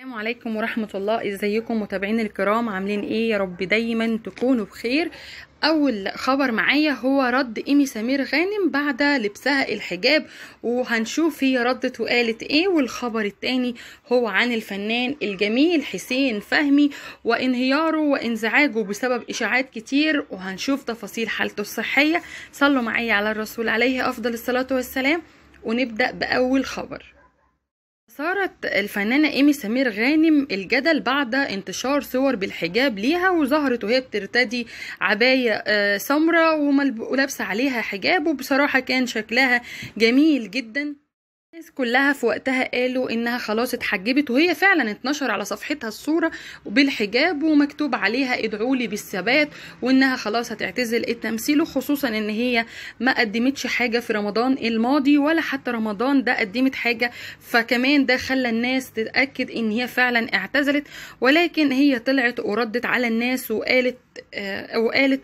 السلام عليكم ورحمة الله ازيكم متابعين الكرام عاملين ايه يا رب دايما تكونوا بخير اول خبر معايا هو رد ايمي سمير غانم بعد لبسها الحجاب وهنشوف هي ردت وقالت ايه والخبر التاني هو عن الفنان الجميل حسين فهمي وانهياره وانزعاجه بسبب اشاعات كتير وهنشوف تفاصيل حالته الصحية صلوا معايا على الرسول عليه افضل الصلاة والسلام ونبدأ باول خبر أثارت الفنانة إيمي سمير غانم الجدل بعد انتشار صور بالحجاب ليها وظهرت وهي بترتدي عباية آه، سمراء ولابسة عليها حجاب وبصراحة كان شكلها جميل جدا الناس كلها في وقتها قالوا انها خلاص اتحجبت وهي فعلا اتنشر على صفحتها الصوره بالحجاب ومكتوب عليها ادعوا لي بالثبات وانها خلاص هتعتزل التمثيل خصوصا ان هي ما قدمتش حاجه في رمضان الماضي ولا حتى رمضان ده قدمت حاجه فكمان ده خلى الناس تتاكد ان هي فعلا اعتزلت ولكن هي طلعت وردت على الناس وقالت آه، وقالت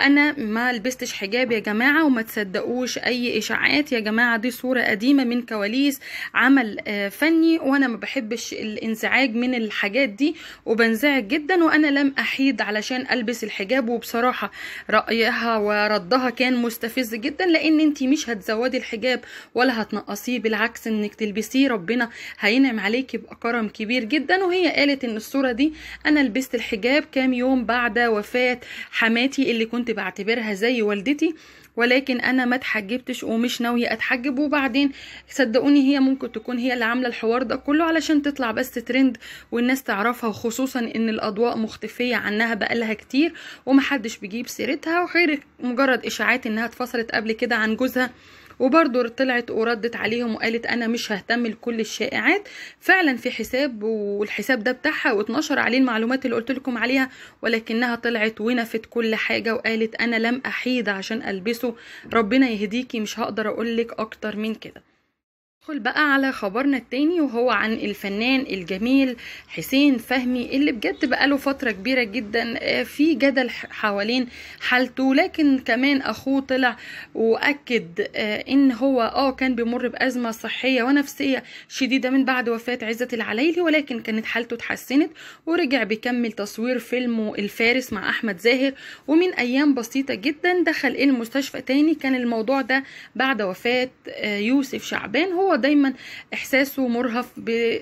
انا ما لبستش حجاب يا جماعه وما تصدقوش اي اشاعات يا جماعه دي صوره قديمه من كواليس التدريس عمل آه، فني وانا ما بحبش الانزعاج من الحاجات دي وبنزعج جدا وانا لم احيد علشان البس الحجاب وبصراحه رايها وردها كان مستفز جدا لان انت مش هتزودي الحجاب ولا هتنقصيه بالعكس انك تلبسيه ربنا هينعم عليكي بكرم كبير جدا وهي قالت ان الصوره دي انا لبست الحجاب كام يوم بعد وفاه حماتي اللي كنت بعتبرها زي والدتي ولكن انا ما اتحجبتش ومش ناويه اتحجب وبعدين صدقوني هي ممكن تكون هي اللي عامله الحوار ده كله علشان تطلع بس ترند والناس تعرفها وخصوصا ان الاضواء مختفيه عنها بقالها كتير ومحدش بيجيب سيرتها وغير مجرد اشاعات انها اتفصلت قبل كده عن جوزها وبرضه طلعت وردت عليهم وقالت انا مش ههتم لكل الشائعات فعلا في حساب والحساب ده بتاعها واتنشر عليه المعلومات اللي قلت لكم عليها ولكنها طلعت ونفت كل حاجه وقالت انا لم احيد عشان البسه ربنا يهديكي مش هقدر اقول لك اكتر من كده ندخل بقى على خبرنا التاني وهو عن الفنان الجميل حسين فهمي اللي بجد بقاله فترة كبيرة جدا آه، في جدل حوالين حالته لكن كمان اخوه طلع واكد آه، ان هو اه كان بيمر بازمة صحية ونفسية شديدة من بعد وفاة عزة العلايلي ولكن كانت حالته اتحسنت ورجع بيكمل تصوير فيلمه الفارس مع احمد زاهر ومن ايام بسيطة جدا دخل المستشفى تاني كان الموضوع ده بعد وفاة آه، يوسف شعبان هو دايما احساسه مرهف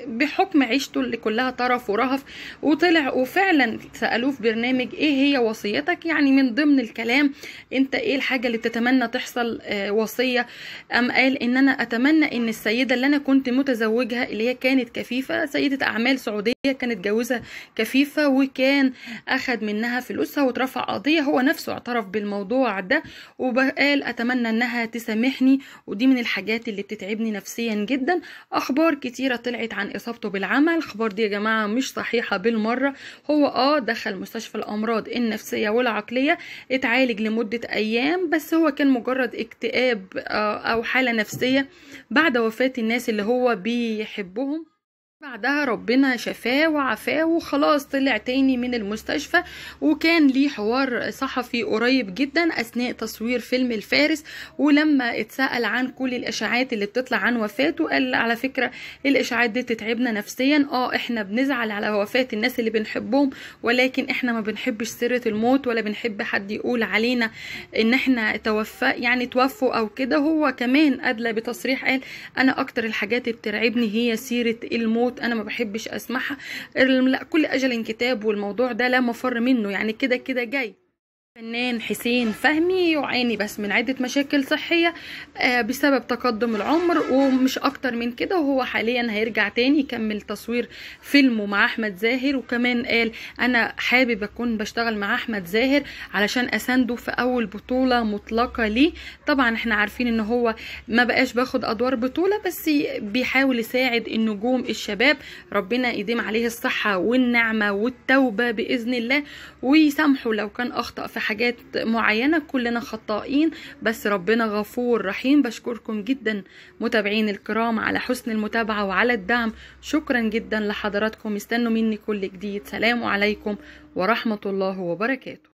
بحكم عيشته اللي كلها طرف ورهف وطلع وفعلا سالوه في برنامج ايه هي وصيتك يعني من ضمن الكلام انت ايه الحاجه اللي بتتمنى تحصل آه، وصيه ام قال ان انا اتمنى ان السيده اللي انا كنت متزوجها اللي هي كانت كفيفه سيده اعمال سعوديه هي كانت جوزها كفيفة وكان أخذ منها فلوسها واترفع قضية هو نفسه اعترف بالموضوع ده وقال أتمنى أنها تسامحني ودي من الحاجات اللي بتتعبني نفسيا جدا أخبار كتيرة طلعت عن إصابته بالعمل الأخبار دي يا جماعة مش صحيحة بالمرة هو آه دخل مستشفى الأمراض النفسية والعقلية اتعالج لمدة أيام بس هو كان مجرد اكتئاب آه، أو حالة نفسية بعد وفاة الناس اللي هو بيحبهم بعدها ربنا شفاه وعفاه وخلاص طلع تاني من المستشفى وكان ليه حوار صحفي قريب جدا اثناء تصوير فيلم الفارس ولما اتسال عن كل الاشاعات اللي بتطلع عن وفاته قال على فكره الاشاعات دي تتعبنا نفسيا اه احنا بنزعل على وفاه الناس اللي بنحبهم ولكن احنا ما بنحبش سيره الموت ولا بنحب حد يقول علينا ان احنا توفى يعني توفوا او كده هو كمان ادلى بتصريح قال انا اكتر الحاجات اللي بترعبني هي سيره الموت حاجات انا ما بحبش اسمعها لا كل اجل كتاب والموضوع ده لا مفر منه يعني كده كده جاي الفنان حسين فهمي يعاني بس من عدة مشاكل صحية آه، بسبب تقدم العمر ومش أكتر من كده وهو حاليا هيرجع تاني يكمل تصوير فيلمه مع أحمد زاهر وكمان قال أنا حابب أكون بشتغل مع أحمد زاهر علشان أسنده في أول بطولة مطلقة ليه طبعا احنا عارفين إن هو ما بقاش باخد أدوار بطولة بس بيحاول يساعد النجوم الشباب ربنا يديم عليه الصحة والنعمة والتوبة بإذن الله ويسامحه لو كان أخطأ في حاجات معينة كلنا خطائين بس ربنا غفور رحيم بشكركم جدا متابعين الكرام على حسن المتابعة وعلى الدعم شكرا جدا لحضراتكم استنوا مني كل جديد سلام عليكم ورحمة الله وبركاته